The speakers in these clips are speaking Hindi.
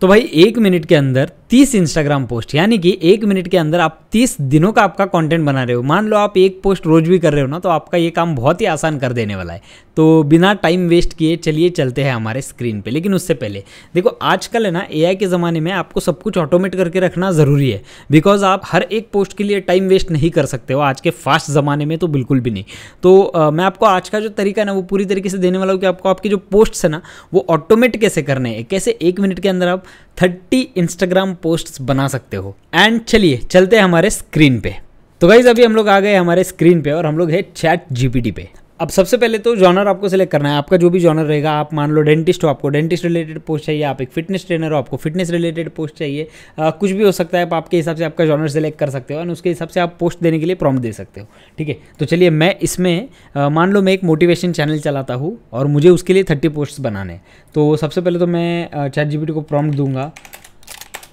तो भाई एक मिनट के अंदर तीस इंस्टाग्राम पोस्ट यानी कि एक मिनट के अंदर आप तीस दिनों का आपका कंटेंट बना रहे हो मान लो आप एक पोस्ट रोज भी कर रहे हो ना तो आपका ये काम बहुत ही आसान कर देने वाला है तो बिना टाइम वेस्ट किए चलिए चलते हैं हमारे स्क्रीन पे लेकिन उससे पहले देखो आजकल है ना ए के ज़माने में आपको सब कुछ ऑटोमेट करके रखना ज़रूरी है बिकॉज आप हर एक पोस्ट के लिए टाइम वेस्ट नहीं कर सकते हो आज के फास्ट ज़माने में तो बिल्कुल भी नहीं तो आ, मैं आपको आज का जो तरीका है ना वो पूरी तरीके से देने वाला हूँ कि आपको आपके जो पोस्ट है ना वो ऑटोमेट कैसे करने हैं कैसे एक मिनट के अंदर आप थर्टी इंस्टाग्राम पोस्ट बना सकते हो एंड चलिए चलते हैं हमारे स्क्रीन पे तो गाइज अभी हम लोग आ गए हमारे स्क्रीन पे और हम लोग है चैट जीपीटी पे अब सबसे पहले तो जॉनर आपको सेलेक्ट करना है आपका जो भी जॉनर रहेगा आप मान लो डेंटिस्ट हो आपको डेंटिस्ट रिलेटेड पोस्ट चाहिए आप एक फिटनेस ट्रेनर हो आपको फिटनेस रिलेटेड पोस्ट चाहिए आ, कुछ भी हो सकता है आप आपके हिसाब से आपका जॉनर सेलेक्ट कर सकते हो और उसके हिसाब से आप पोस्ट देने के लिए प्रॉम्प्ट दे सकते हो ठीक है तो चलिए मैं इसमें मान लो मैं एक मोटिवेशन चैनल चलाता हूँ और मुझे उसके लिए थर्टी पोस्ट बनाने तो सबसे पहले तो मैं चैट जी को प्रॉम्प्ट दूंगा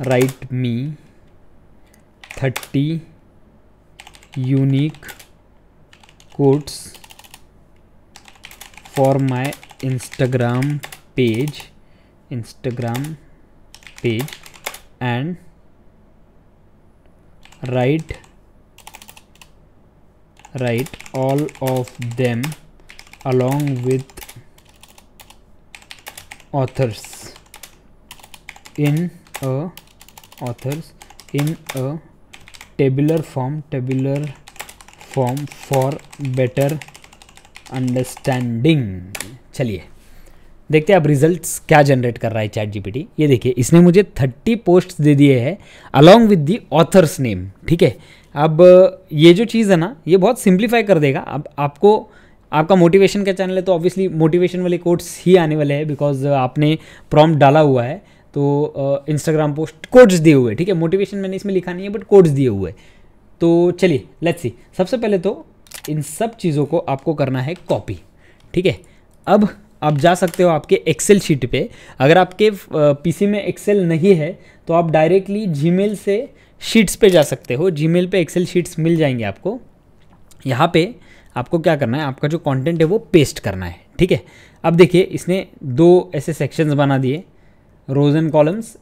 write me 30 unique quotes for my Instagram page Instagram page and write write all of them along with authors in a authors in a tabular form tabular form for better understanding चलिए देखते हैं अब रिजल्ट्स क्या जनरेट कर रहा है चैट जीपीटी ये देखिए इसने मुझे 30 पोस्ट्स दे दिए हैं along with the author's name ठीक है अब ये जो चीज़ है ना ये बहुत सिंप्लीफाई कर देगा अब आपको आपका मोटिवेशन का चैनल है तो ऑब्वियसली मोटिवेशन वाले कोर्ट्स ही आने वाले हैं बिकॉज आपने प्रॉम्प्ट डाला हुआ है तो इंस्टाग्राम पोस्ट कोड्स दिए हुए ठीक है मोटिवेशन मैंने इसमें लिखा नहीं है बट कोड्स दिए हुए तो चलिए लेट्स सी सबसे पहले तो इन सब चीज़ों को आपको करना है कॉपी ठीक है अब आप जा सकते हो आपके एक्सेल शीट पे अगर आपके पीसी में एक्सेल नहीं है तो आप डायरेक्टली जीमेल से शीट्स पे जा सकते हो जीमेल पे एक्सेल शीट्स मिल जाएंगे आपको यहाँ पे आपको क्या करना है आपका जो कंटेंट है वो पेस्ट करना है ठीक है अब देखिए इसने दो ऐसे सेक्शंस बना दिए rows and columns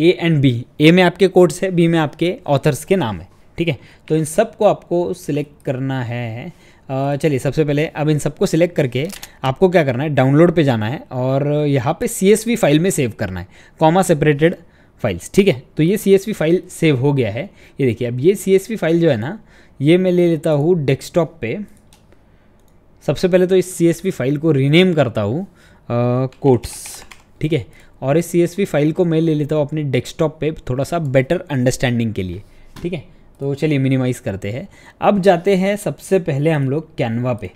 A and B A में आपके कोड्स है बी में आपके ऑथर्स के नाम है ठीक है तो इन सब को आपको सिलेक्ट करना है चलिए सबसे पहले अब इन सबको सिलेक्ट करके आपको क्या करना है डाउनलोड पे जाना है और यहाँ पे सी फाइल में सेव करना है कॉमा सेपरेटेड फाइल्स ठीक है तो ये सी फाइल सेव हो गया है ये देखिए अब ये सी फाइल जो है ना ये मैं ले लेता हूँ डेस्कटॉप पे सबसे पहले तो इस सी फाइल को रीनेम करता हूँ कोट्स ठीक है और इस सी फाइल को मैं ले लेता हूँ अपने डेस्कटॉप पे थोड़ा सा बेटर अंडरस्टैंडिंग के लिए ठीक है तो चलिए मिनिमाइज़ करते हैं अब जाते हैं सबसे पहले हम लोग कैनवा पे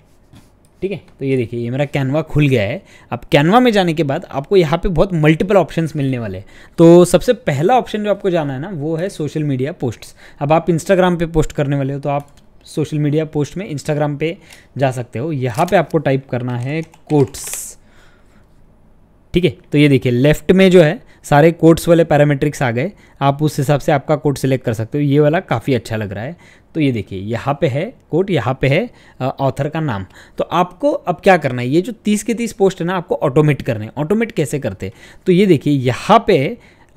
ठीक है तो ये देखिए ये मेरा कैनवा खुल गया है अब कैनवा में जाने के बाद आपको यहाँ पे बहुत मल्टीपल ऑप्शंस मिलने वाले हैं तो सबसे पहला ऑप्शन जो आपको जाना है ना वो है सोशल मीडिया पोस्ट्स अब आप इंस्टाग्राम पे पोस्ट करने वाले हो तो आप सोशल मीडिया पोस्ट में इंस्टाग्राम पे जा सकते हो यहाँ पे आपको टाइप करना है कोट्स ठीक है तो ये देखिए लेफ्ट में जो है सारे कोड्स वाले पैरामेट्रिक्स आ गए आप उस हिसाब से आपका कोड सिलेक्ट कर सकते हो ये वाला काफ़ी अच्छा लग रहा है तो ये देखिए यहाँ पे है कोट यहाँ पे है ऑथर का नाम तो आपको अब क्या करना है ये जो तीस के तीस पोस्ट है ना आपको ऑटोमेट करने ऑटोमेट कैसे करते तो ये देखिए यहाँ पे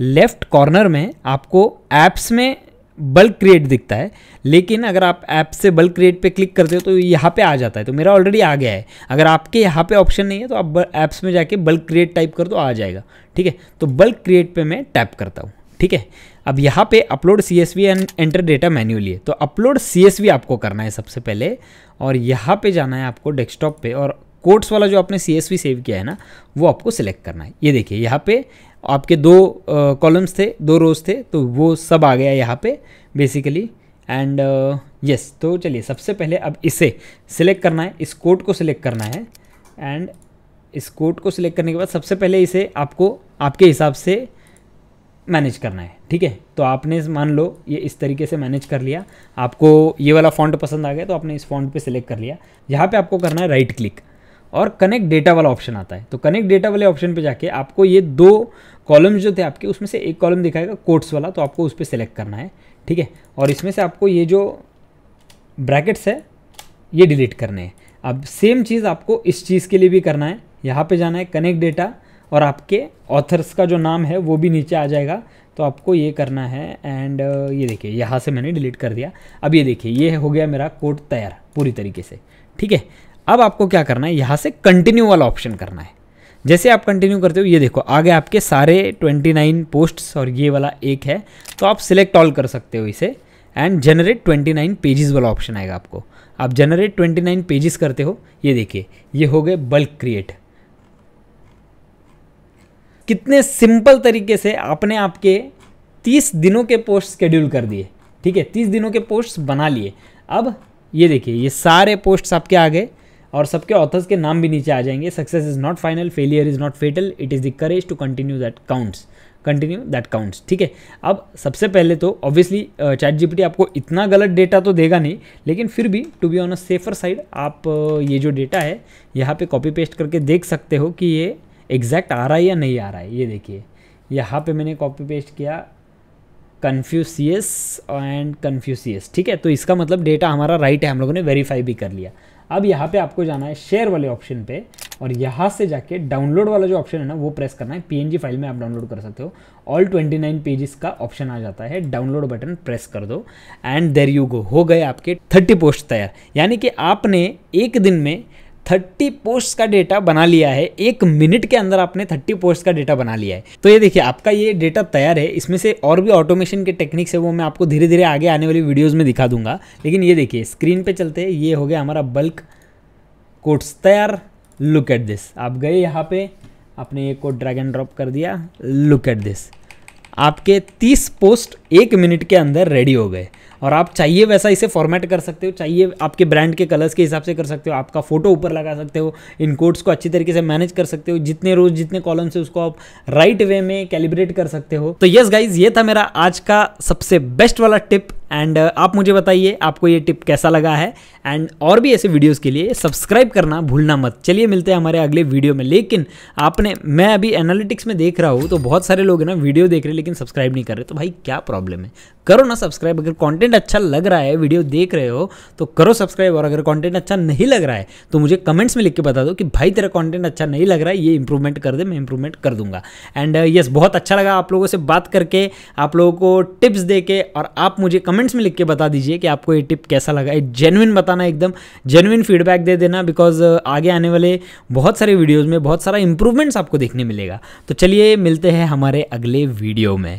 लेफ्ट कॉर्नर में आपको ऐप्स में बल्क क्रिएट दिखता है लेकिन अगर आप ऐप से बल्क क्रिएट पे क्लिक करते हो तो यहाँ पे आ जाता है तो मेरा ऑलरेडी आ गया है अगर आपके यहाँ पे ऑप्शन नहीं है तो आप ऐप्स में जाके बल्क क्रिएट टाइप कर दो आ जाएगा ठीक है तो बल्क क्रिएट पे मैं टैप करता हूँ ठीक है अब यहाँ पे upload C S V and enter data manually है तो अपलोड सी एस वी आपको करना है सबसे पहले और यहाँ पर जाना है आपको डेस्कटॉप पर और कोड्स वाला जो आपने सी एस वी सेव किया है ना वो आपको सिलेक्ट करना है ये देखिए यहाँ पर आपके दो कॉलम्स uh, थे दो रोज थे तो वो सब आ गया यहाँ पे बेसिकली एंड यस तो चलिए सबसे पहले अब इसे सिलेक्ट करना है इस कोड को सिलेक्ट करना है एंड इस कोड को सिलेक्ट करने के बाद सबसे पहले इसे आपको आपके हिसाब से मैनेज करना है ठीक है तो आपने मान लो ये इस तरीके से मैनेज कर लिया आपको ये वाला फॉन्ट पसंद आ गया तो आपने इस फॉन्ट पे सिलेक्ट कर लिया यहाँ पे आपको करना है राइट क्लिक और कनेक्ट डेटा वाला ऑप्शन आता है तो कनेक्ट डेटा वाले ऑप्शन पे जाके आपको ये दो कॉलम्स जो थे आपके उसमें से एक कॉलम दिखाएगा कोट्स वाला तो आपको उस पर सेलेक्ट करना है ठीक है और इसमें से आपको ये जो ब्रैकेट्स है ये डिलीट करने हैं अब सेम चीज़ आपको इस चीज़ के लिए भी करना है यहाँ पे जाना है कनेक्ट डेटा और आपके ऑथर्स का जो नाम है वो भी नीचे आ जाएगा तो आपको ये करना है एंड ये देखिए यहाँ से मैंने डिलीट कर दिया अब ये देखिए ये हो गया मेरा कोड तैयार पूरी तरीके से ठीक है अब आपको क्या करना है यहाँ से कंटिन्यू वाला ऑप्शन करना है जैसे आप कंटिन्यू करते हो ये देखो आगे आपके सारे 29 पोस्ट्स और ये वाला एक है तो आप सिलेक्ट ऑल कर सकते हो इसे एंड जनरेट 29 पेजेस वाला ऑप्शन आएगा आपको आप जनरेट 29 पेजेस करते हो ये देखिए ये हो गए बल्क क्रिएट कितने सिंपल तरीके से आपने आपके 30 दिनों के पोस्ट शेड्यूल कर दिए ठीक है 30 दिनों के पोस्ट बना लिए अब ये देखिए ये सारे पोस्ट्स आपके आ गए और सबके ऑथर्स के नाम भी नीचे आ जाएंगे success is not final failure is not fatal it is the courage to continue that counts continue that counts ठीक है अब सबसे पहले तो ऑब्वियसली चैट जीपीटी आपको इतना गलत डेटा तो देगा नहीं लेकिन फिर भी to be on a safer side आप ये जो डेटा है यहाँ पे कॉपी पेस्ट करके देख सकते हो कि ये एग्जैक्ट आ रहा है या नहीं आ रहा है ये देखिए यहाँ पे मैंने कॉपी पेस्ट किया कन्फ्यूसियस एंड कन्फ्यूसियस ठीक है तो इसका मतलब डेटा हमारा राइट है हम लोगों ने वेरीफाई भी कर लिया अब यहाँ पे आपको जाना है शेयर वाले ऑप्शन पे और यहाँ से जाके डाउनलोड वाला जो ऑप्शन है ना वो प्रेस करना है पीएनजी फाइल में आप डाउनलोड कर सकते हो ऑल 29 पेजेस का ऑप्शन आ जाता है डाउनलोड बटन प्रेस कर दो एंड देर यू गो हो गए आपके 30 पोस्ट तैयार यानी कि आपने एक दिन में थर्टी पोस्ट का डेटा बना लिया है एक मिनट के अंदर आपने थर्टी पोस्ट का डेटा बना लिया है तो ये देखिए आपका ये डेटा तैयार है इसमें से और भी ऑटोमेशन के टेक्निक्स है वो मैं आपको धीरे धीरे आगे आने वाली वीडियोज़ में दिखा दूंगा लेकिन ये देखिए स्क्रीन पर चलते हैं ये हो गया हमारा बल्क कोट्स तैयार लुक एट दिस आप गए यहाँ पे आपने ये कोड ड्रैग एंड ड्रॉप कर दिया लुक एट दिस आपके 30 पोस्ट एक मिनट के अंदर रेडी हो गए और आप चाहिए वैसा इसे फॉर्मेट कर सकते हो चाहिए आपके ब्रांड के कलर्स के हिसाब से कर सकते हो आपका फ़ोटो ऊपर लगा सकते हो इन कोड्स को अच्छी तरीके से मैनेज कर सकते हो जितने रोज जितने कॉलम से उसको आप राइट वे में कैलिब्रेट कर सकते हो तो यस गाइज ये था मेरा आज का सबसे बेस्ट वाला टिप एंड uh, आप मुझे बताइए आपको ये टिप कैसा लगा है एंड और भी ऐसे वीडियोस के लिए सब्सक्राइब करना भूलना मत चलिए मिलते हैं हमारे अगले वीडियो में लेकिन आपने मैं अभी एनालिटिक्स में देख रहा हूँ तो बहुत सारे लोग हैं ना वीडियो देख रहे हैं लेकिन सब्सक्राइब नहीं कर रहे तो भाई क्या प्रॉब्लम है करो ना सब्सक्राइब अगर कॉन्टेंट अच्छा लग रहा है वीडियो देख रहे हो तो करो सब्सक्राइब और अगर कॉन्टेंट अच्छा नहीं लग रहा है तो मुझे कमेंट्स में लिख के बता दो कि भाई तेरा कॉन्टेंट अच्छा नहीं लग रहा है ये इंप्रूवमेंट कर दे मैं इंप्रूवमेंट कर दूंगा एंड यस uh, बहुत अच्छा लगा आप लोगों से बात करके आप लोगों को टिप्स दे के और आप मुझे कमेंट कमेंट्स में लिख के बता दीजिए कि आपको ये टिप कैसा लगा ये जेनुइन बताना एकदम जेनुइन फीडबैक दे देना बिकॉज uh, आगे आने वाले बहुत सारे वीडियोज़ में बहुत सारा इंप्रूवमेंट्स आपको देखने मिलेगा तो चलिए मिलते हैं हमारे अगले वीडियो में